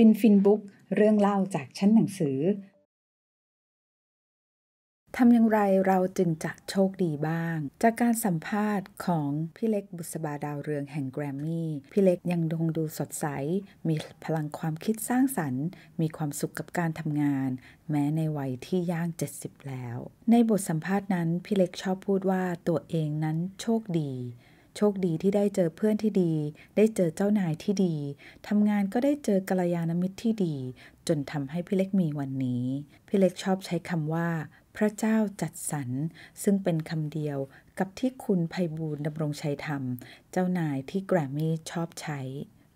ฟินฟินบุ๊กเรื่องเล่าจากชั้นหนังสือ ทำอย่างไรเราจึงจะโชคดีบ้าง จากการสัมภาษณ์ของพี่เล็กบุษบาดาวเรืองแห่งแกรมมี่ พี่เล็กยังดงดูสดใส มีพลังความคิดสร้างสรรค์ มีความสุขกับการทำงาน แม้ในวัยที่ย่าง 70 แล้ว ในบทสัมภาษณ์นั้น พี่เล็กชอบพูดว่าตัวเองนั้นโชคดีโชคดีที่ได้เจอเพื่อนที่ดี ได้เจอเจ้านายที่ดี ทำงานก็ได้เจอกรลยาณมิตรที่ดี จนทำให้พี่เล็กมีวันนี้ พี่เล็กชอบใช้คำว่า พระเจ้าจัดสรร ซึ่งเป็นคำเดียวกับที่คุณภัยบูลดำรงชัยธรรม เจ้านายที่แกรมมี่ชอบใช้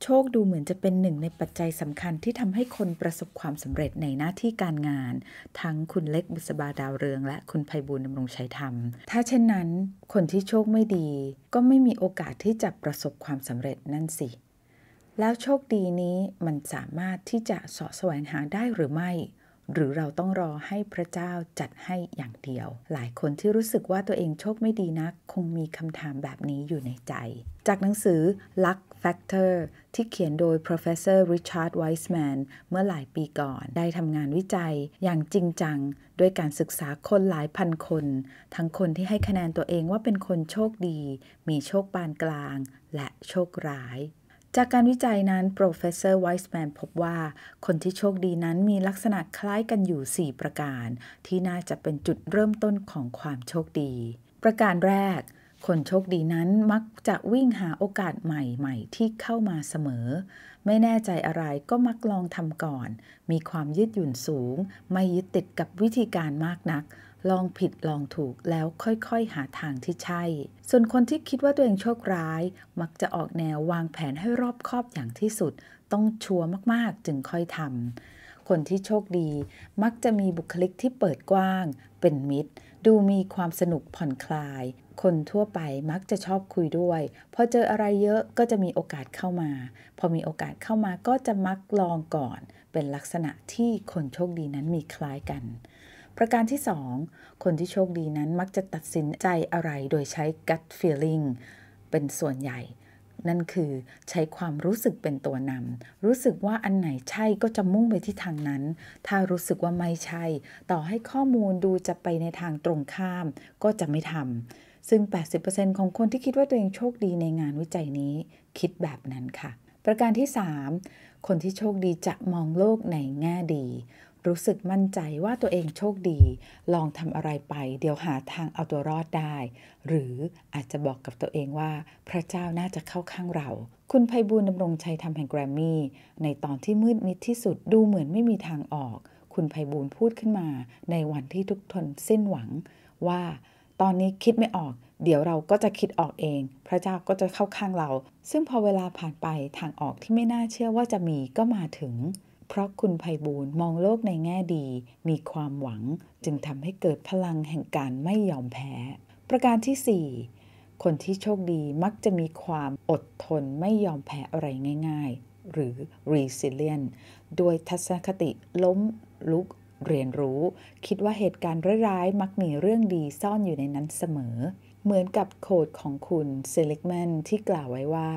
โชคดูเหมือนจะเป็นหนึ่งในปัจจัยสำคัญที่ทำให้คนประสบความสำเร็จในหน้าที่การงาน ทั้งคุณเล็กบุษบาดาวเรืองและคุณภัยบุญดำรงชัยธรรม ถ้าเช่นนั้นคนที่โชคไม่ดี ก็ไม่มีโอกาสที่จะประสบความสำเร็จนั่นสิ แล้วโชคดีนี้มันสามารถที่จะสาะแสวงหาได้หรือไม่หรือเราต้องรอให้พระเจ้าจัดให้อย่างเดียว หลายคนที่รู้สึกว่าตัวเองโชคไม่ดีนัก คงมีคำถามแบบนี้อยู่ในใจ จากหนังสือ Luck Factor ที่เขียนโดย Professor Richard Wiseman เมื่อหลายปีก่อน ได้ทำงานวิจัยอย่างจริงจัง ด้วยการศึกษาคนหลายพันคน ทั้งคนที่ให้คะแนนตัวเองว่าเป็นคนโชคดี มีโชคปานกลาง และโชคร้ายจากการวิจัยนั้นรเฟสเซอร์ไวส์แมนพบว่า คนที่โชคดีนั้นมีลักษณะคล้ายกันอยู่ 4 ประการ ที่น่าจะเป็นจุดเริ่มต้นของความโชคดี ประการแรก คนโชคดีนั้นมักจะวิ่งหาโอกาสใหม่ ๆ ที่เข้ามาเสมอ ไม่แน่ใจอะไรก็มักลองทำก่อน มีความยืดหยุ่นสูง ไม่ยึดติดกับวิธีการมากนักลองผิดลองถูกแล้วค่อยๆ หาทางที่ใช่ ส่วนคนที่คิดว่าตัวเองโชคร้าย มักจะออกแนววางแผนให้รอบคอบอย่างที่สุด ต้องชัวร์มากๆจึงค่อยทำคนที่โชคดีมักจะมีบุคลิกที่เปิดกว้าง เป็นมิตร ดูมีความสนุกผ่อนคลาย คนทั่วไปมักจะชอบคุยด้วยพอเจออะไรเยอะก็จะมีโอกาสเข้ามา พอมีโอกาสเข้ามาก็จะมักลองก่อน เป็นลักษณะที่คนโชคดีนั้นมีคล้ายกันประการที่ 2 คนที่โชคดีนั้นมักจะตัดสินใจอะไรโดยใช้ gut feeling เป็นส่วนใหญ่ นั่นคือใช้ความรู้สึกเป็นตัวนำ รู้สึกว่าอันไหนใช่ก็จะมุ่งไปที่ทางนั้น ถ้ารู้สึกว่าไม่ใช่ต่อให้ข้อมูลดูจะไปในทางตรงข้ามก็จะไม่ทำซึ่ง 80%ของคนที่คิดว่าตัวเองโชคดีในงานวิจัยนี้คิดแบบนั้นค่ะ ประการที่ 3 คนที่โชคดีจะมองโลกในแง่ดีรู้สึกมั่นใจว่าตัวเองโชคดี ลองทำอะไรไปเดี๋ยวหาทางเอาตัวรอดได้ หรืออาจจะบอกกับตัวเองว่า พระเจ้าน่าจะเข้าข้างเรา คุณภัยบูลดำรงชัยทำแห่งแกรมมี่ในตอนที่มืดมิดที่สุดดูเหมือนไม่มีทางออก คุณภัยบูลพูดขึ้นมา ในวันที่ทุกทนสิ้นหวัง ว่า ตอนนี้คิดไม่ออก เดี๋ยวเราก็จะคิดออกเอง พระเจ้าก็จะเข้าข้างเรา ซึ่งพอเวลาผ่านไปทางออกที่ไม่น่าเชื่อว่าจะมีก็มาถึงเพราะคุณภัยบูรณ์มองโลกในแง่ดี มีความหวัง จึงทำให้เกิดพลังแห่งการไม่ยอมแพ้ ประการที่ 4 คนที่โชคดีมักจะมีความอดทนไม่ยอมแพ้อะไรง่ายๆ หรือ resilient ด้วยทัศนคติล้ม ลุก เรียนรู้ คิดว่าเหตุการณ์ร้ายๆ มักมีเรื่องดีซ่อนอยู่ในนั้นเสมอ เหมือนกับโคดของคุณเซลิกแมนที่กล่าวไว้ว่า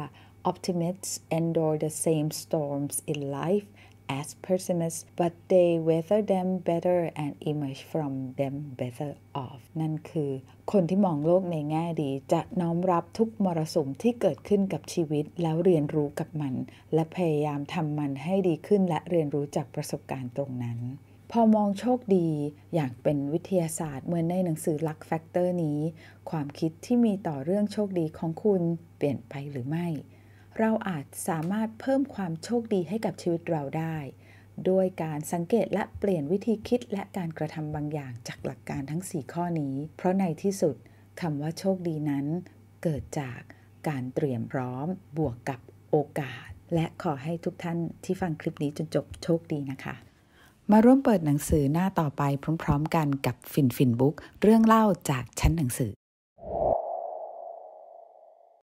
optimists endure the same storms in life as pessimists but they weather them better and emerge from them better off นั่นคือ คนที่มองโลกในแง่ดี จะน้อมรับทุกมรสุมที่เกิดขึ้นกับชีวิต แล้วเรียนรู้กับมัน และพยายามทำมันให้ดีขึ้นและเรียนรู้จากประสบการณ์ตรงนั้น พอมองโชคดี อย่างเป็นวิทยาศาสตร์เหมือนในหนังสือลักแฟกเตอร์นี้ ความคิดที่มีต่อเรื่องโชคดีของคุณเปลี่ยนไปหรือไม่เราอาจสามารถเพิ่มความโชคดีให้กับชีวิตเราได้ด้วยการสังเกตและเปลี่ยนวิธีคิดและการกระทำบางอย่างจากหลักการทั้ง 4 ข้อนี้ เพราะในที่สุดคำว่าโชคดีนั้น เกิดจากการเตรียมพร้อมบวกกับโอกาส และขอให้ทุกท่านที่ฟังคลิปนี้จนจบโชคดีนะคะ มาร่วมเปิดหนังสือหน้าต่อไปพร้อมๆกันกับฟินฟินบุ๊กเรื่องเล่าจากชั้นหนังสือ